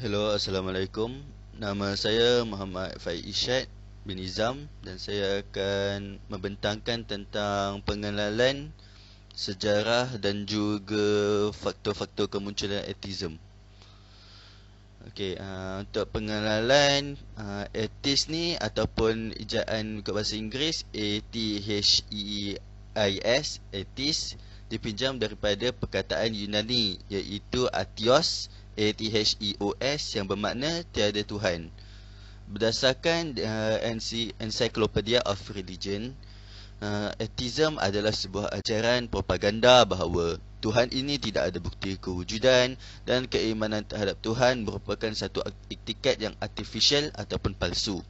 Hello, Assalamualaikum Nama saya Muhammad Faizyad bin Izam Dan saya akan membentangkan tentang pengenalan sejarah dan juga faktor-faktor kemunculan etism Okay, uh, untuk pengenalan uh, etis ni ataupun ejaan ikut bahasa Inggeris A T H E I S etis dipinjam daripada perkataan Yunani iaitu atios uh, A-T-H-E-O-S yang bermakna tiada Tuhan. Berdasarkan uh, eh, Encyclopedia of Religion, uh, atheism adalah sebuah ajaran propaganda bahawa Tuhan ini tidak ada bukti kewujudan dan keimanan terhadap Tuhan merupakan satu iktikat yang artificial ataupun palsu.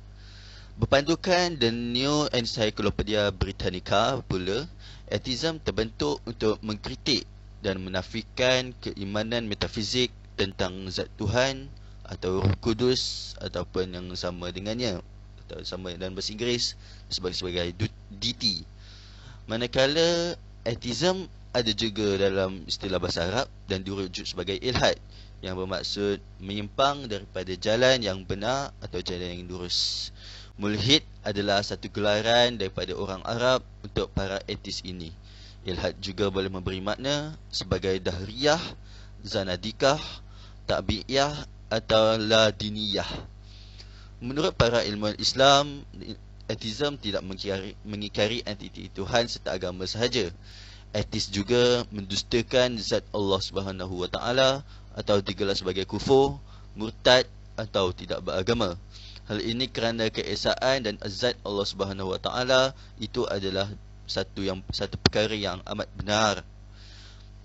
Berpandukan The New Encyclopedia Britannica pula, atheism terbentuk untuk mengkritik dan menafikan keimanan metafizik tentang zat Tuhan atau Roh Kudus ataupun yang sama dengannya atau sama dalam bahasa Inggeris sebagai sebagai DT. Manakala atheism ada juga dalam istilah bahasa Arab dan dirujuk sebagai ilhad yang bermaksud menyimpang daripada jalan yang benar atau jalan yang lurus. Mulhid adalah satu gelaran daripada orang Arab untuk para etis ini. Ilhad juga boleh memberi makna sebagai dahriyah, zanadikah, tabi'iyah atau la diniyah. Menurut para ilmuwan Islam, ateism tidak mengikari, mengikari entiti Tuhan serta agama sahaja. Etis juga mendustakan zat Allah Subhanahu Wa Taala atau digelar sebagai kufur, murtad atau tidak beragama. Hal ini kerana keesaan dan azat Allah Subhanahu Wa Taala itu adalah satu yang satu perkara yang amat benar.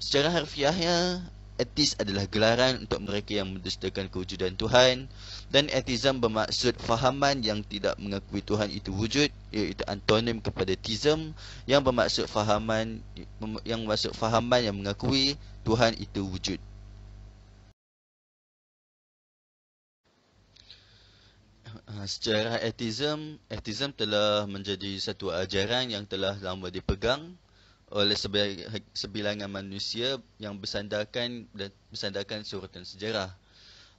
Secara harfiahnya, Etis adalah gelaran untuk mereka yang mendustakan kewujudan Tuhan dan atheism bermaksud fahaman yang tidak mengakui Tuhan itu wujud iaitu antonim kepada theism yang bermaksud fahaman yang bermaksud fahaman yang mengakui Tuhan itu wujud. Ah, Secara atheism, atheism telah menjadi satu ajaran yang telah lama dipegang oleh sebilangan manusia yang bersandarkan dan bersandarkan suratan sejarah.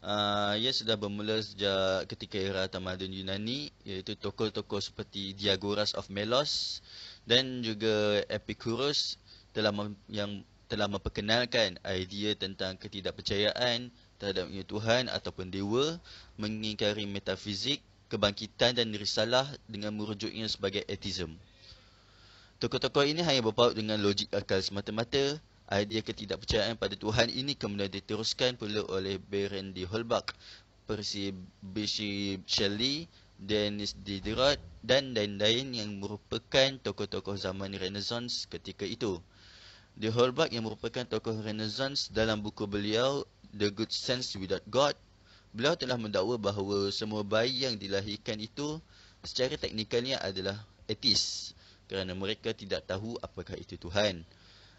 Uh, ia sudah bermula sejak ketika era tamadun Yunani iaitu tokoh-tokoh seperti Diagoras of Melos dan juga Epicurus telah yang telah memperkenalkan idea tentang ketidakpercayaan terhadap Tuhan ataupun dewa mengingkari metafizik kebangkitan dan risalah dengan merujuknya sebagai atheism. Tokoh-tokoh ini hanya berpaut dengan logik akal semata-mata. Idea ketidakpercayaan pada Tuhan ini kemudian diteruskan pula oleh Baron de Holbach, Percy Bysshe Shelley, Denis Diderot dan lain-lain yang merupakan tokoh-tokoh zaman Renaissance ketika itu. De Holbach yang merupakan tokoh Renaissance dalam buku beliau The Good Sense Without God, beliau telah mendakwa bahawa semua bayi yang dilahirkan itu secara teknikalnya adalah etis kerana mereka tidak tahu apakah itu Tuhan.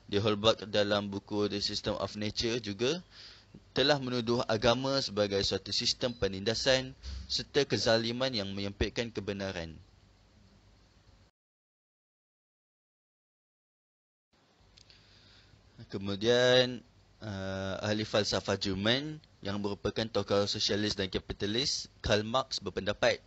Di Holbach dalam buku The System of Nature juga telah menuduh agama sebagai suatu sistem penindasan serta kezaliman yang menyempitkan kebenaran. Kemudian uh, ahli falsafah Jerman yang merupakan tokoh sosialis dan kapitalis Karl Marx berpendapat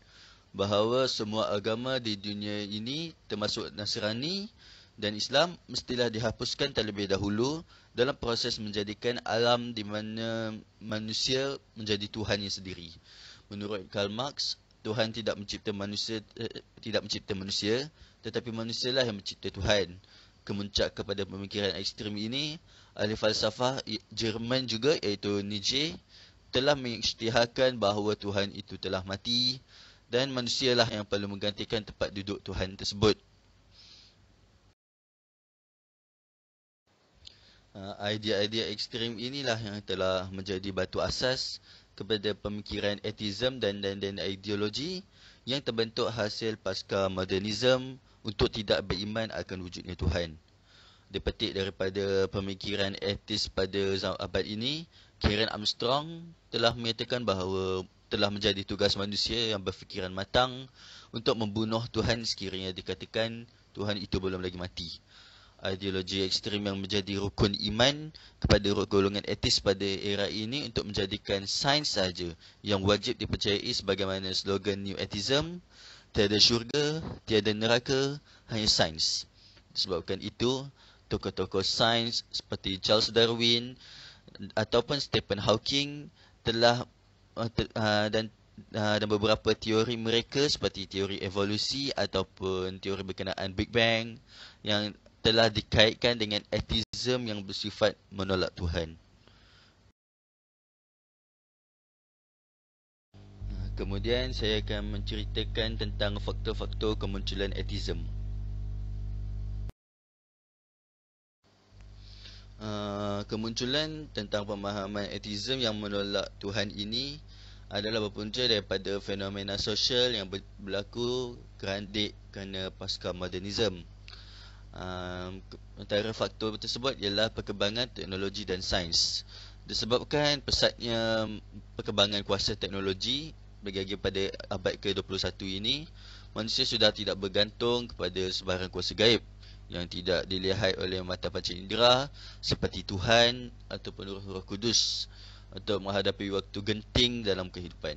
bahawa semua agama di dunia ini termasuk Nasrani dan Islam mestilah dihapuskan terlebih dahulu dalam proses menjadikan alam di mana manusia menjadi tuhannya sendiri. Menurut Karl Marx, Tuhan tidak mencipta manusia eh, tidak mencipta manusia, tetapi manusialah yang mencipta Tuhan. Kemuncak kepada pemikiran ekstrem ini, ahli falsafah Jerman juga iaitu Nietzsche telah mengisytiharkan bahawa Tuhan itu telah mati dan manusialah yang perlu menggantikan tempat duduk Tuhan tersebut. Ah, idea-idea ekstrem inilah yang telah menjadi batu asas kepada pemikiran etizm dan, dan dan ideologi yang terbentuk hasil pasca modernisme untuk tidak beriman akan wujudnya Tuhan. Dipetik daripada pemikiran etis pada zaman abad ini, Karen Armstrong telah menyatakan bahawa telah menjadi tugas manusia yang berfikiran matang untuk membunuh Tuhan sekiranya dikatakan Tuhan itu belum lagi mati. Ideologi ekstrim yang menjadi rukun iman kepada golongan etis pada era ini untuk menjadikan sains saja yang wajib dipercayai sebagaimana slogan New Atheism, tiada syurga, tiada neraka, hanya sains. Sebabkan itu, tokoh-tokoh sains seperti Charles Darwin ataupun Stephen Hawking telah Uh, uh, dan uh, dan beberapa teori mereka seperti teori evolusi ataupun teori berkenaan Big Bang yang telah dikaitkan dengan atheism yang bersifat menolak Tuhan. Kemudian saya akan menceritakan tentang faktor-faktor kemunculan atheism. uh, kemunculan tentang pemahaman etizm yang menolak Tuhan ini adalah berpunca daripada fenomena sosial yang berlaku kerandik kerana pasca modernism. Uh, antara faktor tersebut ialah perkembangan teknologi dan sains. Disebabkan pesatnya perkembangan kuasa teknologi bergagi pada abad ke-21 ini, manusia sudah tidak bergantung kepada sebarang kuasa gaib yang tidak dilihat oleh mata panca indera seperti Tuhan ataupun roh-roh kudus untuk menghadapi waktu genting dalam kehidupan.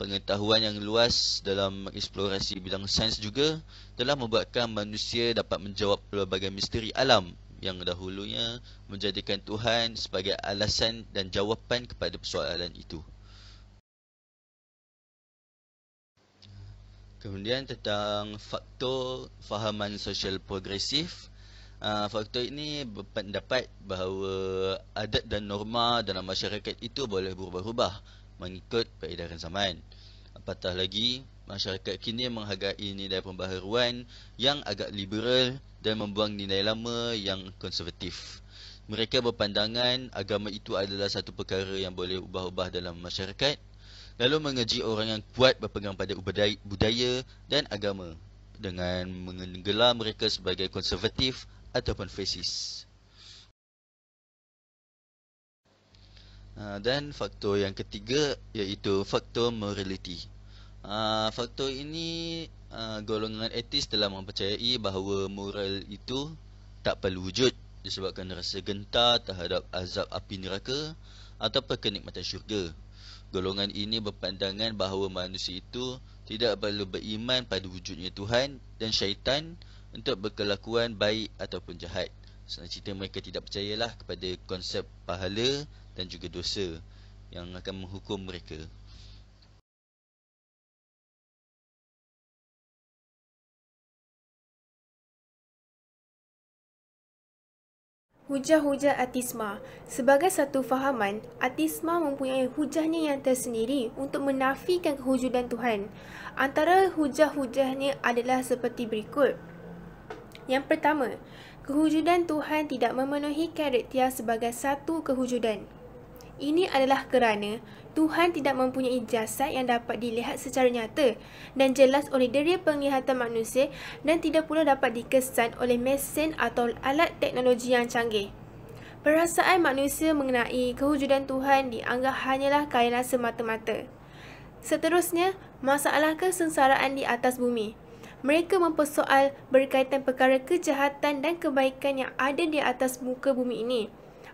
Pengetahuan yang luas dalam eksplorasi bidang sains juga telah membuatkan manusia dapat menjawab pelbagai misteri alam yang dahulunya menjadikan Tuhan sebagai alasan dan jawapan kepada persoalan itu. Kemudian tentang faktor fahaman sosial progresif uh, Faktor ini berpendapat bahawa adat dan norma dalam masyarakat itu boleh berubah-ubah Mengikut peredaran zaman Apatah lagi, masyarakat kini menghargai nilai pembaharuan yang agak liberal Dan membuang nilai lama yang konservatif Mereka berpandangan agama itu adalah satu perkara yang boleh ubah-ubah dalam masyarakat lalu mengeji orang yang kuat berpegang pada budaya dan agama dengan menggelar mereka sebagai konservatif ataupun fasis. Ah, dan faktor yang ketiga iaitu faktor morality. Ah, faktor ini ah, golongan etis telah mempercayai bahawa moral itu tak perlu wujud disebabkan rasa gentar terhadap azab api neraka atau kenikmatan syurga. Golongan ini berpandangan bahawa manusia itu tidak perlu beriman pada wujudnya Tuhan dan syaitan untuk berkelakuan baik ataupun jahat. Senang cerita mereka tidak percayalah kepada konsep pahala dan juga dosa yang akan menghukum mereka. Hujah-hujah Atisma Sebagai satu fahaman, Atisma mempunyai hujahnya yang tersendiri untuk menafikan kewujudan Tuhan. Antara hujah-hujahnya adalah seperti berikut. Yang pertama, kewujudan Tuhan tidak memenuhi karakter sebagai satu kewujudan. Ini adalah kerana Tuhan tidak mempunyai jasad yang dapat dilihat secara nyata dan jelas oleh deria penglihatan manusia dan tidak pula dapat dikesan oleh mesin atau alat teknologi yang canggih. Perasaan manusia mengenai kewujudan Tuhan dianggap hanyalah kainan semata-mata. Seterusnya, masalah kesengsaraan di atas bumi. Mereka mempersoal berkaitan perkara kejahatan dan kebaikan yang ada di atas muka bumi ini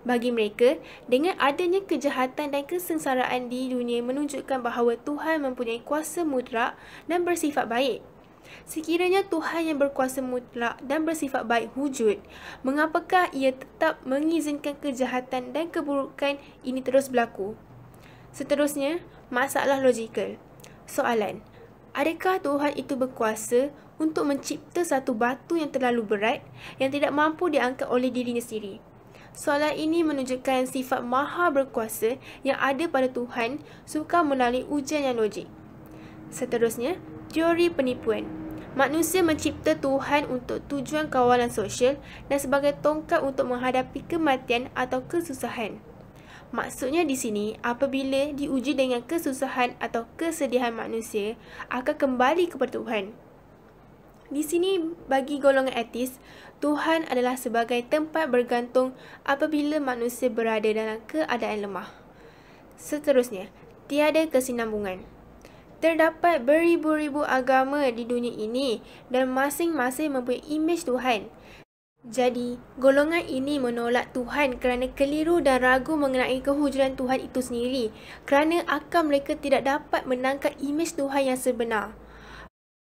bagi mereka dengan adanya kejahatan dan kesengsaraan di dunia menunjukkan bahawa Tuhan mempunyai kuasa mutlak dan bersifat baik. Sekiranya Tuhan yang berkuasa mutlak dan bersifat baik wujud, mengapakah ia tetap mengizinkan kejahatan dan keburukan ini terus berlaku? Seterusnya, masalah logikal. Soalan, adakah Tuhan itu berkuasa untuk mencipta satu batu yang terlalu berat yang tidak mampu diangkat oleh dirinya sendiri? Soalan ini menunjukkan sifat maha berkuasa yang ada pada Tuhan suka melalui ujian yang logik. Seterusnya, teori penipuan. Manusia mencipta Tuhan untuk tujuan kawalan sosial dan sebagai tongkat untuk menghadapi kematian atau kesusahan. Maksudnya di sini, apabila diuji dengan kesusahan atau kesedihan manusia, akan kembali kepada Tuhan. Di sini bagi golongan etis, Tuhan adalah sebagai tempat bergantung apabila manusia berada dalam keadaan lemah. Seterusnya, tiada kesinambungan. Terdapat beribu-ribu agama di dunia ini dan masing-masing mempunyai imej Tuhan. Jadi, golongan ini menolak Tuhan kerana keliru dan ragu mengenai kehujuran Tuhan itu sendiri kerana akal mereka tidak dapat menangkap imej Tuhan yang sebenar.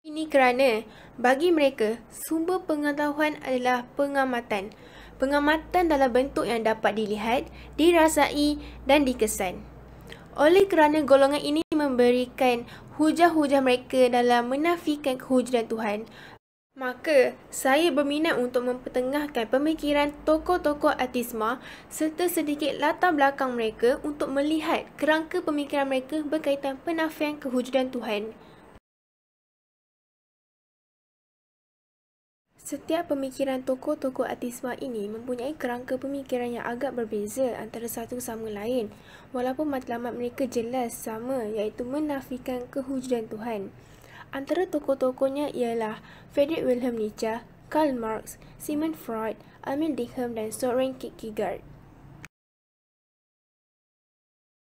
Ini kerana bagi mereka, sumber pengetahuan adalah pengamatan. Pengamatan dalam bentuk yang dapat dilihat, dirasai dan dikesan. Oleh kerana golongan ini memberikan hujah-hujah mereka dalam menafikan kehujudan Tuhan, maka saya berminat untuk mempertengahkan pemikiran tokoh-tokoh atisma serta sedikit latar belakang mereka untuk melihat kerangka pemikiran mereka berkaitan penafian kehujudan Tuhan. Setiap pemikiran tokoh-tokoh atisma ini mempunyai kerangka pemikiran yang agak berbeza antara satu sama lain walaupun matlamat mereka jelas sama iaitu menafikan kehujudan Tuhan. Antara tokoh-tokohnya ialah Friedrich Wilhelm Nietzsche, Karl Marx, Simon Freud, Emil Dickham dan Soren Kierkegaard.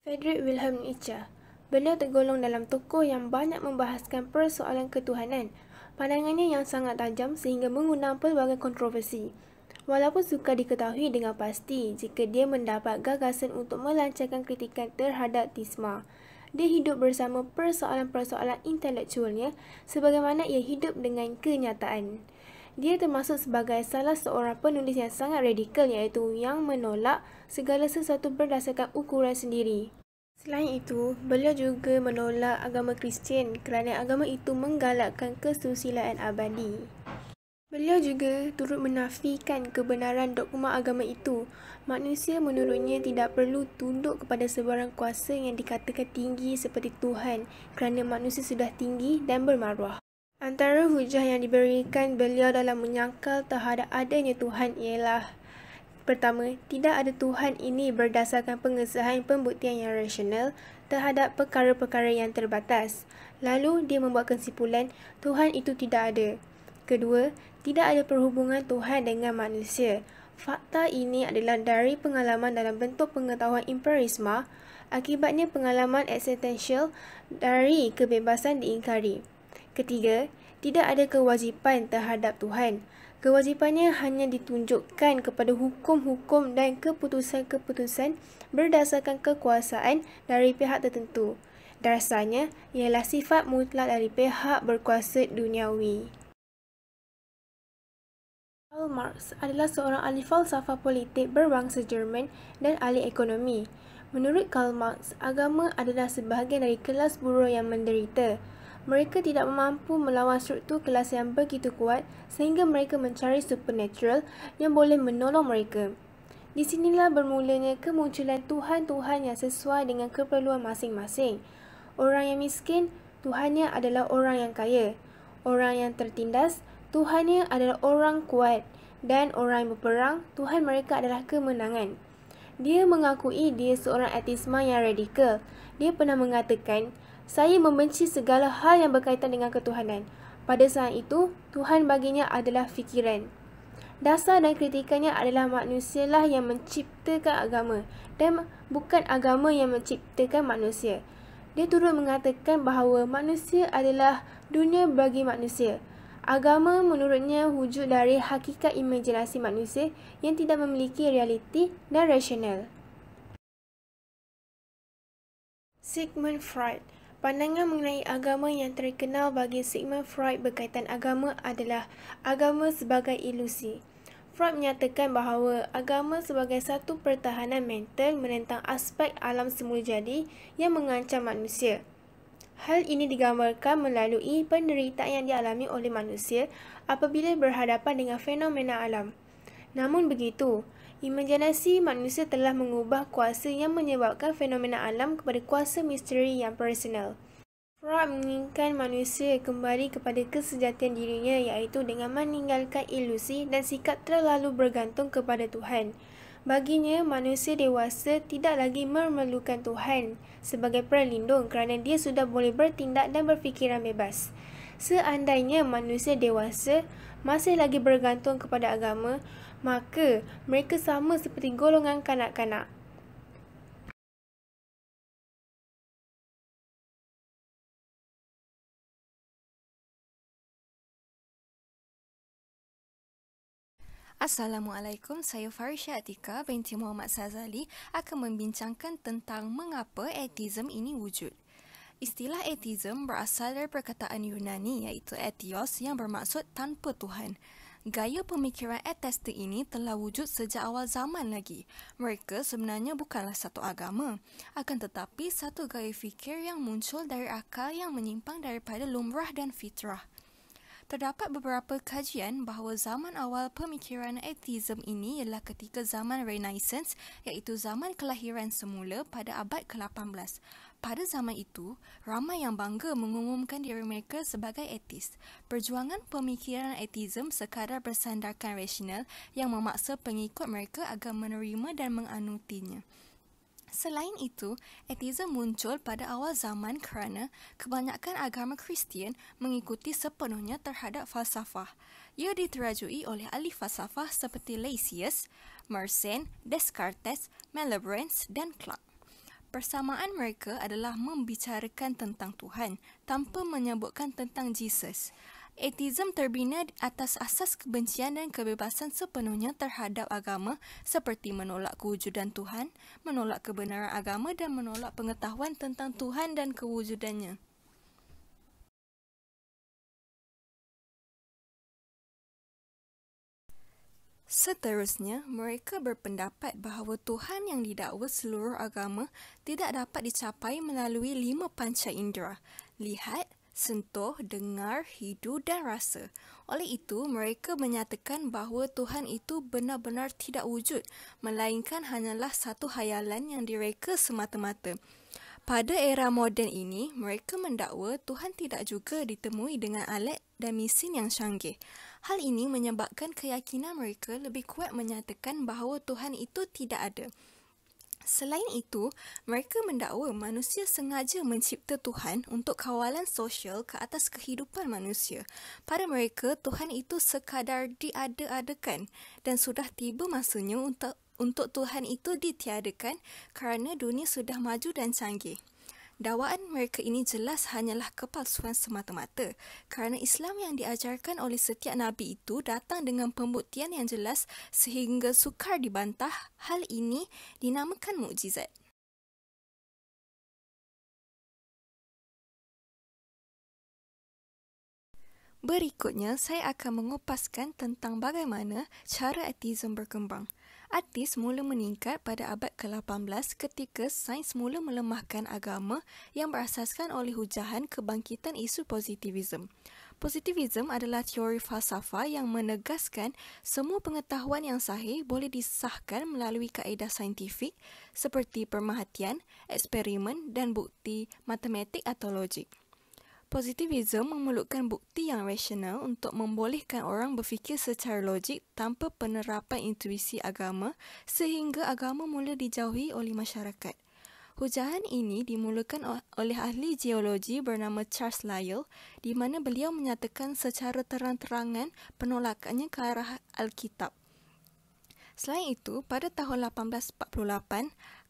Friedrich Wilhelm Nietzsche Beliau tergolong dalam tokoh yang banyak membahaskan persoalan ketuhanan Pandangannya yang sangat tajam sehingga mengundang pelbagai kontroversi. Walaupun suka diketahui dengan pasti jika dia mendapat gagasan untuk melancarkan kritikan terhadap Tisma. Dia hidup bersama persoalan-persoalan intelektualnya sebagaimana ia hidup dengan kenyataan. Dia termasuk sebagai salah seorang penulis yang sangat radikal iaitu yang menolak segala sesuatu berdasarkan ukuran sendiri. Selain itu, beliau juga menolak agama Kristian kerana agama itu menggalakkan kesusilaan abadi. Beliau juga turut menafikan kebenaran dogma agama itu. Manusia menurutnya tidak perlu tunduk kepada sebarang kuasa yang dikatakan tinggi seperti Tuhan kerana manusia sudah tinggi dan bermaruah. Antara hujah yang diberikan beliau dalam menyangkal terhadap adanya Tuhan ialah Pertama, tidak ada Tuhan ini berdasarkan pengesahan pembuktian yang rasional terhadap perkara-perkara yang terbatas. Lalu, dia membuat kesimpulan Tuhan itu tidak ada. Kedua, tidak ada perhubungan Tuhan dengan manusia. Fakta ini adalah dari pengalaman dalam bentuk pengetahuan empirisma, akibatnya pengalaman existential dari kebebasan diingkari. Ketiga, tidak ada kewajipan terhadap Tuhan. Kewajipannya hanya ditunjukkan kepada hukum-hukum dan keputusan-keputusan berdasarkan kekuasaan dari pihak tertentu. Dasarnya ialah sifat mutlak dari pihak berkuasa duniawi. Karl Marx adalah seorang ahli falsafah politik berbangsa Jerman dan ahli ekonomi. Menurut Karl Marx, agama adalah sebahagian dari kelas buruh yang menderita mereka tidak mampu melawan struktur kelas yang begitu kuat sehingga mereka mencari supernatural yang boleh menolong mereka. Di sinilah bermulanya kemunculan Tuhan-Tuhan yang sesuai dengan keperluan masing-masing. Orang yang miskin, Tuhannya adalah orang yang kaya. Orang yang tertindas, Tuhannya adalah orang kuat. Dan orang yang berperang, Tuhan mereka adalah kemenangan. Dia mengakui dia seorang atisma yang radikal. Dia pernah mengatakan, saya membenci segala hal yang berkaitan dengan ketuhanan. Pada saat itu, Tuhan baginya adalah fikiran. Dasar dan kritikannya adalah manusialah yang menciptakan agama dan bukan agama yang menciptakan manusia. Dia turut mengatakan bahawa manusia adalah dunia bagi manusia. Agama menurutnya wujud dari hakikat imajinasi manusia yang tidak memiliki realiti dan rasional. Sigmund Freud Pandangan mengenai agama yang terkenal bagi Sigmund Freud berkaitan agama adalah agama sebagai ilusi. Freud menyatakan bahawa agama sebagai satu pertahanan mental menentang aspek alam semula jadi yang mengancam manusia. Hal ini digambarkan melalui penderitaan yang dialami oleh manusia apabila berhadapan dengan fenomena alam. Namun begitu, Imajinasi manusia telah mengubah kuasa yang menyebabkan fenomena alam kepada kuasa misteri yang personal. Freud menginginkan manusia kembali kepada kesejatian dirinya iaitu dengan meninggalkan ilusi dan sikap terlalu bergantung kepada Tuhan. Baginya, manusia dewasa tidak lagi memerlukan Tuhan sebagai perlindung kerana dia sudah boleh bertindak dan berfikiran bebas. Seandainya manusia dewasa masih lagi bergantung kepada agama, maka mereka sama seperti golongan kanak-kanak. Assalamualaikum, saya Farisha Atika binti Muhammad Sazali akan membincangkan tentang mengapa autism ini wujud. Istilah autism berasal dari perkataan Yunani iaitu etios yang bermaksud tanpa Tuhan. Gaya pemikiran atheistik ini telah wujud sejak awal zaman lagi. Mereka sebenarnya bukanlah satu agama. Akan tetapi, satu gaya fikir yang muncul dari akal yang menyimpang daripada lumrah dan fitrah. Terdapat beberapa kajian bahawa zaman awal pemikiran atheism ini ialah ketika zaman Renaissance iaitu zaman kelahiran semula pada abad ke-18 pada zaman itu, ramai yang bangga mengumumkan diri mereka sebagai etis. Perjuangan pemikiran etism sekadar bersandarkan rasional yang memaksa pengikut mereka agar menerima dan menganutinya. Selain itu, etizm muncul pada awal zaman kerana kebanyakan agama Kristian mengikuti sepenuhnya terhadap falsafah. Ia diterajui oleh ahli falsafah seperti Lysias, Mersenne, Descartes, Malebranche dan Clark. Persamaan mereka adalah membicarakan tentang Tuhan tanpa menyebutkan tentang Jesus. Atheism terbina atas asas kebencian dan kebebasan sepenuhnya terhadap agama seperti menolak kewujudan Tuhan, menolak kebenaran agama dan menolak pengetahuan tentang Tuhan dan kewujudannya. Seterusnya, mereka berpendapat bahawa Tuhan yang didakwa seluruh agama tidak dapat dicapai melalui lima panca indera. Lihat, sentuh, dengar, hidu dan rasa. Oleh itu, mereka menyatakan bahawa Tuhan itu benar-benar tidak wujud, melainkan hanyalah satu hayalan yang direka semata-mata. Pada era moden ini, mereka mendakwa Tuhan tidak juga ditemui dengan alat dan mesin yang canggih. Hal ini menyebabkan keyakinan mereka lebih kuat menyatakan bahawa Tuhan itu tidak ada. Selain itu, mereka mendakwa manusia sengaja mencipta Tuhan untuk kawalan sosial ke atas kehidupan manusia. Pada mereka, Tuhan itu sekadar diada-adakan dan sudah tiba masanya untuk untuk Tuhan itu ditiadakan kerana dunia sudah maju dan canggih. Dawaan mereka ini jelas hanyalah kepalsuan semata-mata kerana Islam yang diajarkan oleh setiap Nabi itu datang dengan pembuktian yang jelas sehingga sukar dibantah hal ini dinamakan mukjizat. Berikutnya, saya akan mengupaskan tentang bagaimana cara ateism berkembang. Artis mula meningkat pada abad ke-18 ketika sains mula melemahkan agama yang berasaskan oleh hujahan kebangkitan isu positivism. Positivism adalah teori falsafah yang menegaskan semua pengetahuan yang sahih boleh disahkan melalui kaedah saintifik seperti permahatian, eksperimen dan bukti matematik atau logik. Positivism memerlukan bukti yang rasional untuk membolehkan orang berfikir secara logik tanpa penerapan intuisi agama sehingga agama mula dijauhi oleh masyarakat. Hujahan ini dimulakan oleh ahli geologi bernama Charles Lyell di mana beliau menyatakan secara terang-terangan penolakannya ke arah Alkitab. Selain itu, pada tahun 1848,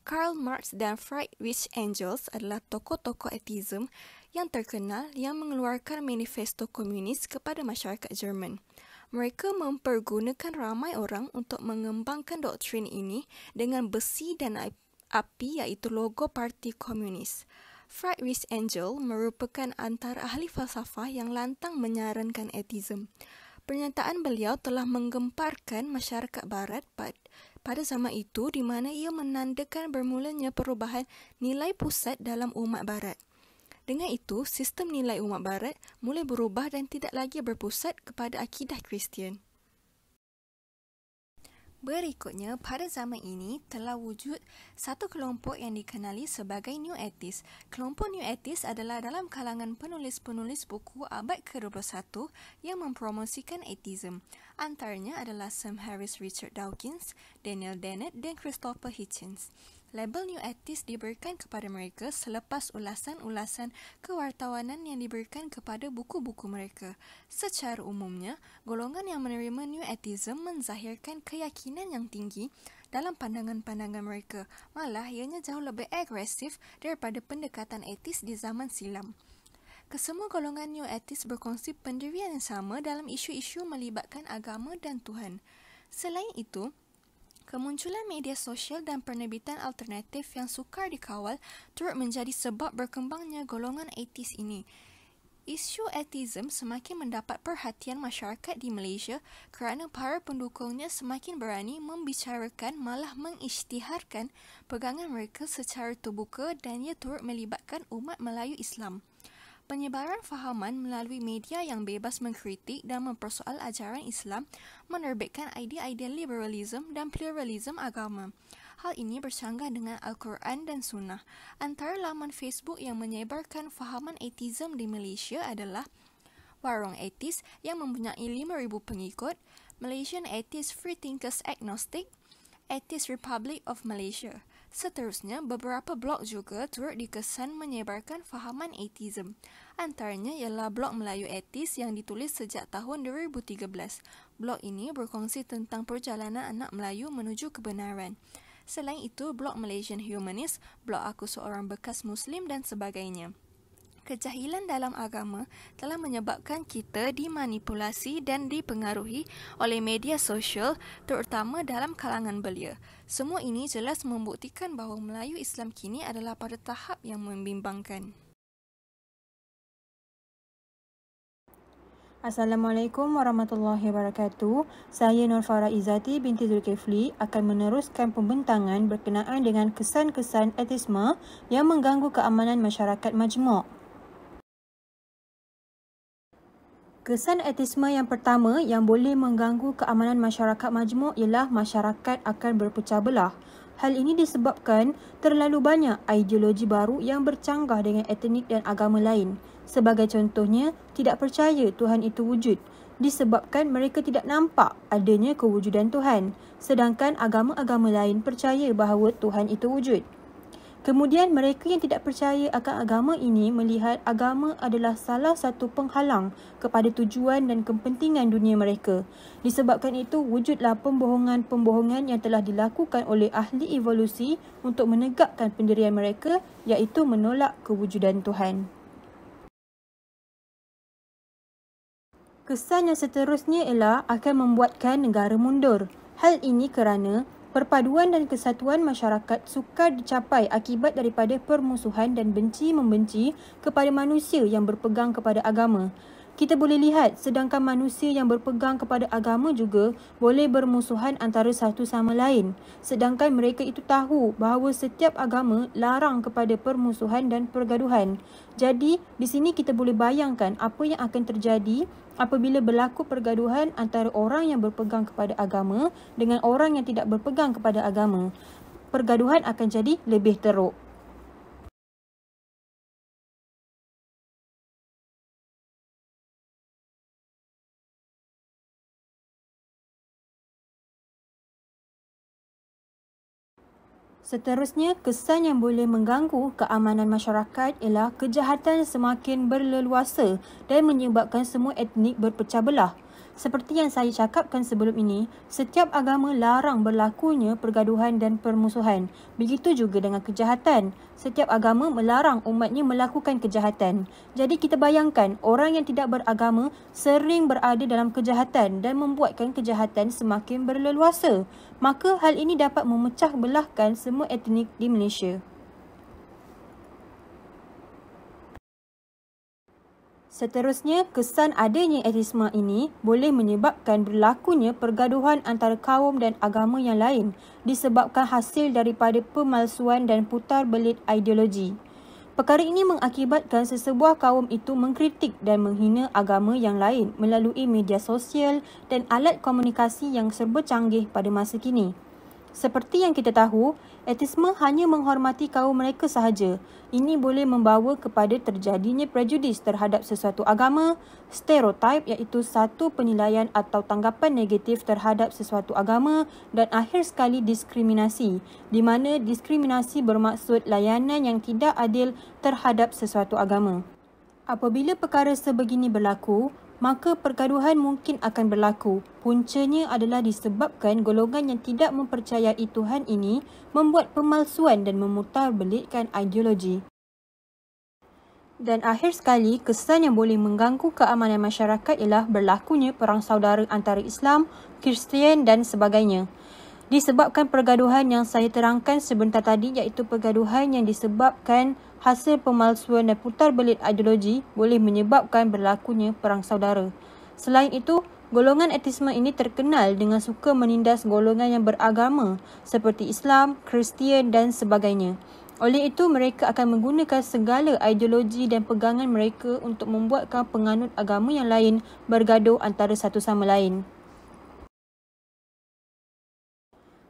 Karl Marx dan Friedrich Engels adalah tokoh-tokoh etizm yang terkenal yang mengeluarkan manifesto komunis kepada masyarakat Jerman. Mereka mempergunakan ramai orang untuk mengembangkan doktrin ini dengan besi dan api iaitu logo parti komunis. Friedrich Angel merupakan antara ahli falsafah yang lantang menyarankan etizm. Pernyataan beliau telah menggemparkan masyarakat barat pada zaman itu di mana ia menandakan bermulanya perubahan nilai pusat dalam umat barat. Dengan itu, sistem nilai umat barat mula berubah dan tidak lagi berpusat kepada akidah Kristian. Berikutnya, pada zaman ini telah wujud satu kelompok yang dikenali sebagai New Atheist. Kelompok New Atheist adalah dalam kalangan penulis-penulis buku abad ke-21 yang mempromosikan atheism. Antaranya adalah Sam Harris Richard Dawkins, Daniel Dennett dan Christopher Hitchens. Label New Atheist diberikan kepada mereka selepas ulasan-ulasan kewartawanan yang diberikan kepada buku-buku mereka. Secara umumnya, golongan yang menerima New Atheism menzahirkan keyakinan yang tinggi dalam pandangan-pandangan mereka. Malah, ianya jauh lebih agresif daripada pendekatan etis di zaman silam. Kesemua golongan New Atheist berkongsi pendirian yang sama dalam isu-isu melibatkan agama dan Tuhan. Selain itu, Kemunculan media sosial dan penerbitan alternatif yang sukar dikawal turut menjadi sebab berkembangnya golongan ateis ini. Isu ateism semakin mendapat perhatian masyarakat di Malaysia kerana para pendukungnya semakin berani membicarakan malah mengisytiharkan pegangan mereka secara terbuka dan ia turut melibatkan umat Melayu Islam penyebaran fahaman melalui media yang bebas mengkritik dan mempersoal ajaran Islam menerbitkan idea-idea liberalism dan pluralism agama. Hal ini bercanggah dengan Al-Quran dan Sunnah. Antara laman Facebook yang menyebarkan fahaman atheism di Malaysia adalah Warung Atheis yang mempunyai 5,000 pengikut, Malaysian Atheist Free Thinkers Agnostic, Atheist Republic of Malaysia. Seterusnya, beberapa blog juga turut dikesan menyebarkan fahaman atheism. Antaranya ialah blog Melayu Atheist yang ditulis sejak tahun 2013. Blog ini berkongsi tentang perjalanan anak Melayu menuju kebenaran. Selain itu, blog Malaysian Humanist, blog Aku Seorang Bekas Muslim dan sebagainya kejahilan dalam agama telah menyebabkan kita dimanipulasi dan dipengaruhi oleh media sosial terutama dalam kalangan belia. Semua ini jelas membuktikan bahawa Melayu Islam kini adalah pada tahap yang membimbangkan. Assalamualaikum warahmatullahi wabarakatuh. Saya Nur Farah Izati binti Zulkifli akan meneruskan pembentangan berkenaan dengan kesan-kesan etisme yang mengganggu keamanan masyarakat majmuk. Kesan etisme yang pertama yang boleh mengganggu keamanan masyarakat majmuk ialah masyarakat akan berpecah belah. Hal ini disebabkan terlalu banyak ideologi baru yang bercanggah dengan etnik dan agama lain. Sebagai contohnya, tidak percaya Tuhan itu wujud disebabkan mereka tidak nampak adanya kewujudan Tuhan, sedangkan agama-agama lain percaya bahawa Tuhan itu wujud. Kemudian mereka yang tidak percaya akan agama ini melihat agama adalah salah satu penghalang kepada tujuan dan kepentingan dunia mereka. Disebabkan itu wujudlah pembohongan-pembohongan yang telah dilakukan oleh ahli evolusi untuk menegakkan pendirian mereka iaitu menolak kewujudan Tuhan. Kesan yang seterusnya ialah akan membuatkan negara mundur. Hal ini kerana Perpaduan dan kesatuan masyarakat sukar dicapai akibat daripada permusuhan dan benci membenci kepada manusia yang berpegang kepada agama kita boleh lihat sedangkan manusia yang berpegang kepada agama juga boleh bermusuhan antara satu sama lain. Sedangkan mereka itu tahu bahawa setiap agama larang kepada permusuhan dan pergaduhan. Jadi di sini kita boleh bayangkan apa yang akan terjadi apabila berlaku pergaduhan antara orang yang berpegang kepada agama dengan orang yang tidak berpegang kepada agama. Pergaduhan akan jadi lebih teruk. Seterusnya, kesan yang boleh mengganggu keamanan masyarakat ialah kejahatan semakin berleluasa dan menyebabkan semua etnik berpecah belah. Seperti yang saya cakapkan sebelum ini, setiap agama larang berlakunya pergaduhan dan permusuhan. Begitu juga dengan kejahatan. Setiap agama melarang umatnya melakukan kejahatan. Jadi kita bayangkan orang yang tidak beragama sering berada dalam kejahatan dan membuatkan kejahatan semakin berleluasa. Maka hal ini dapat memecah belahkan semua etnik di Malaysia. Seterusnya, kesan adanya etisma ini boleh menyebabkan berlakunya pergaduhan antara kaum dan agama yang lain disebabkan hasil daripada pemalsuan dan putar belit ideologi. Perkara ini mengakibatkan sesebuah kaum itu mengkritik dan menghina agama yang lain melalui media sosial dan alat komunikasi yang serba canggih pada masa kini. Seperti yang kita tahu, etisme hanya menghormati kaum mereka sahaja. Ini boleh membawa kepada terjadinya prejudis terhadap sesuatu agama, stereotip iaitu satu penilaian atau tanggapan negatif terhadap sesuatu agama dan akhir sekali diskriminasi, di mana diskriminasi bermaksud layanan yang tidak adil terhadap sesuatu agama. Apabila perkara sebegini berlaku, maka pergaduhan mungkin akan berlaku. Puncanya adalah disebabkan golongan yang tidak mempercayai Tuhan ini membuat pemalsuan dan memutarbelitkan ideologi. Dan akhir sekali, kesan yang boleh mengganggu keamanan masyarakat ialah berlakunya perang saudara antara Islam, Kristian dan sebagainya disebabkan pergaduhan yang saya terangkan sebentar tadi iaitu pergaduhan yang disebabkan hasil pemalsuan dan putar belit ideologi boleh menyebabkan berlakunya perang saudara. Selain itu, golongan etisme ini terkenal dengan suka menindas golongan yang beragama seperti Islam, Kristian dan sebagainya. Oleh itu, mereka akan menggunakan segala ideologi dan pegangan mereka untuk membuatkan penganut agama yang lain bergaduh antara satu sama lain.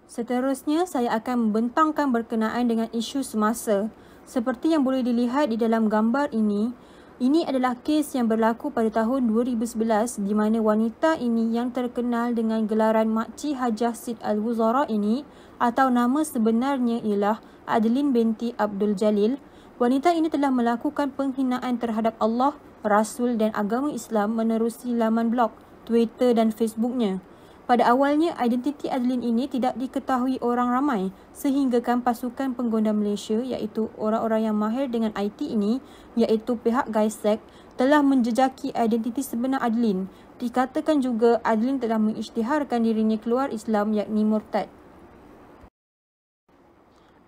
Seterusnya, saya akan membentangkan berkenaan dengan isu semasa. Seperti yang boleh dilihat di dalam gambar ini, ini adalah kes yang berlaku pada tahun 2011 di mana wanita ini yang terkenal dengan gelaran Makcik Hajah Sid Al-Wuzara ini atau nama sebenarnya ialah Adlin binti Abdul Jalil. Wanita ini telah melakukan penghinaan terhadap Allah, Rasul dan agama Islam menerusi laman blog, Twitter dan Facebooknya. Pada awalnya, identiti Adeline ini tidak diketahui orang ramai sehinggakan pasukan penggoda Malaysia iaitu orang-orang yang mahir dengan IT ini iaitu pihak Gaisek telah menjejaki identiti sebenar Adeline. Dikatakan juga Adeline telah mengisytiharkan dirinya keluar Islam yakni murtad.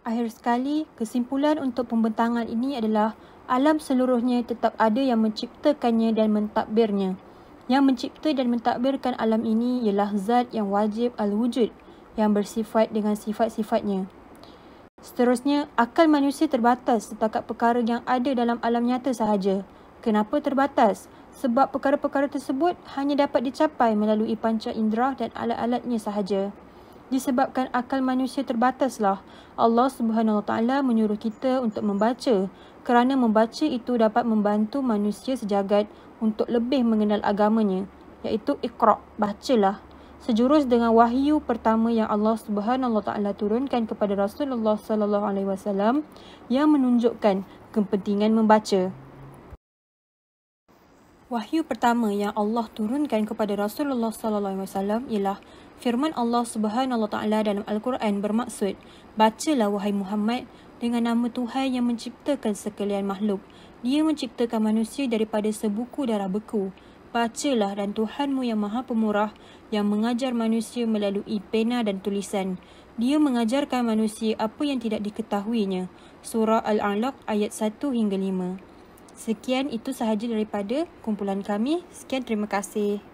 Akhir sekali, kesimpulan untuk pembentangan ini adalah alam seluruhnya tetap ada yang menciptakannya dan mentadbirnya. Yang mencipta dan mentadbirkan alam ini ialah zat yang wajib al-wujud yang bersifat dengan sifat-sifatnya. Seterusnya, akal manusia terbatas setakat perkara yang ada dalam alam nyata sahaja. Kenapa terbatas? Sebab perkara-perkara tersebut hanya dapat dicapai melalui panca indera dan alat-alatnya sahaja disebabkan akal manusia terbataslah. Allah Subhanahu Wa Taala menyuruh kita untuk membaca kerana membaca itu dapat membantu manusia sejagat untuk lebih mengenal agamanya iaitu ikra bacalah sejurus dengan wahyu pertama yang Allah Subhanahu taala turunkan kepada Rasulullah sallallahu alaihi wasallam yang menunjukkan kepentingan membaca Wahyu pertama yang Allah turunkan kepada Rasulullah sallallahu alaihi wasallam ialah Firman Allah Subhanahu wa taala dalam Al-Quran bermaksud, "Bacalah wahai Muhammad dengan nama Tuhan yang menciptakan sekalian makhluk. Dia menciptakan manusia daripada sebuku darah beku. Bacalah dan Tuhanmu yang Maha Pemurah yang mengajar manusia melalui pena dan tulisan. Dia mengajarkan manusia apa yang tidak diketahuinya." Surah Al-A'laq ayat 1 hingga 5. Sekian itu sahaja daripada kumpulan kami. Sekian terima kasih.